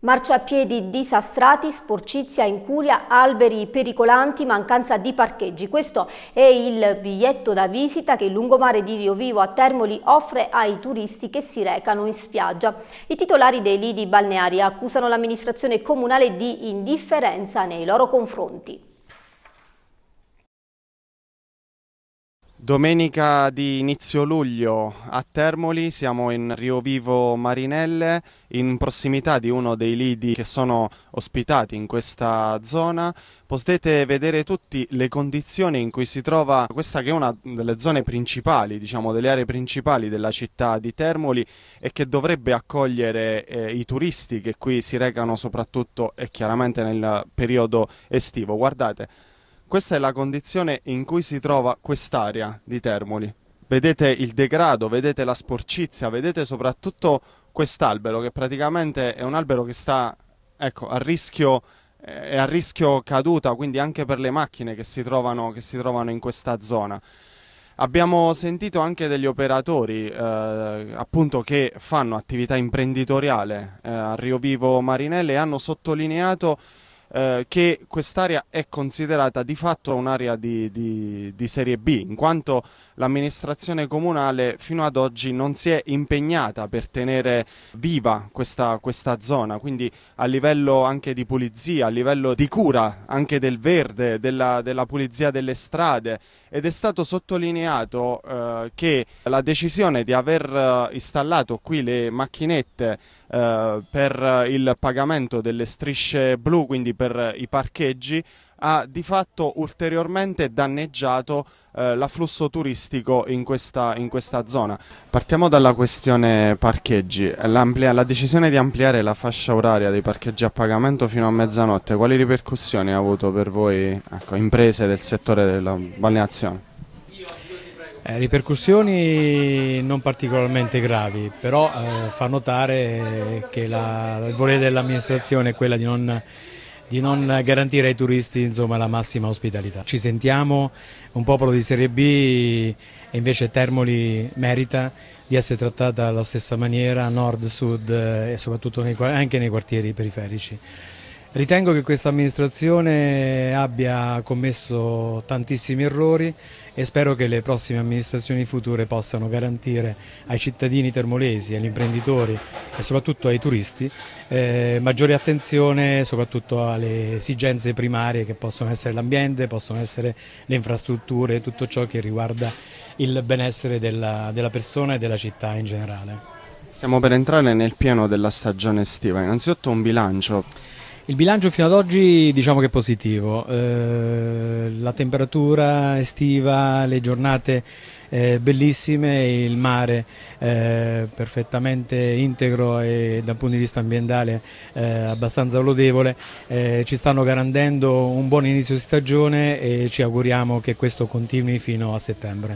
Marciapiedi disastrati, sporcizia, incuria, alberi pericolanti, mancanza di parcheggi. Questo è il biglietto da visita che il lungomare di Rio Vivo a Termoli offre ai turisti che si recano in spiaggia. I titolari dei lidi balneari accusano l'amministrazione comunale di indifferenza nei loro confronti. Domenica di inizio luglio a Termoli, siamo in Rio Vivo Marinelle, in prossimità di uno dei lidi che sono ospitati in questa zona. Potete vedere tutti le condizioni in cui si trova questa che è una delle zone principali, diciamo delle aree principali della città di Termoli e che dovrebbe accogliere eh, i turisti che qui si recano soprattutto e chiaramente nel periodo estivo. Guardate, questa è la condizione in cui si trova quest'area di Termoli. Vedete il degrado, vedete la sporcizia, vedete soprattutto quest'albero che praticamente è un albero che sta ecco, a, rischio, eh, è a rischio caduta, quindi anche per le macchine che si trovano, che si trovano in questa zona. Abbiamo sentito anche degli operatori eh, appunto, che fanno attività imprenditoriale eh, a Rio Vivo Marinelle e hanno sottolineato eh, che quest'area è considerata di fatto un'area di, di, di serie B, in quanto l'amministrazione comunale fino ad oggi non si è impegnata per tenere viva questa, questa zona, quindi a livello anche di pulizia, a livello di cura anche del verde, della, della pulizia delle strade ed è stato sottolineato eh, che la decisione di aver eh, installato qui le macchinette eh, per il pagamento delle strisce blu, quindi per eh, i parcheggi ha di fatto ulteriormente danneggiato eh, l'afflusso turistico in questa, in questa, zona. Partiamo dalla questione parcheggi. La decisione di ampliare la fascia oraria dei parcheggi a pagamento fino a mezzanotte, quali ripercussioni ha avuto per voi, ecco, imprese del settore della balneazione? Eh, ripercussioni non particolarmente gravi, però eh, fa notare che la, il volere dell'amministrazione è quella di non di non garantire ai turisti insomma, la massima ospitalità. Ci sentiamo un popolo di Serie B e invece Termoli merita di essere trattata alla stessa maniera nord, sud e soprattutto nei, anche nei quartieri periferici. Ritengo che questa amministrazione abbia commesso tantissimi errori e spero che le prossime amministrazioni future possano garantire ai cittadini termolesi, agli imprenditori e soprattutto ai turisti eh, maggiore attenzione soprattutto alle esigenze primarie che possono essere l'ambiente, possono essere le infrastrutture, tutto ciò che riguarda il benessere della, della persona e della città in generale. Stiamo per entrare nel pieno della stagione estiva, innanzitutto un bilancio. Il bilancio fino ad oggi diciamo che è positivo, eh, la temperatura estiva, le giornate eh, bellissime, il mare eh, perfettamente integro e dal punto di vista ambientale eh, abbastanza lodevole, eh, ci stanno garantendo un buon inizio di stagione e ci auguriamo che questo continui fino a settembre.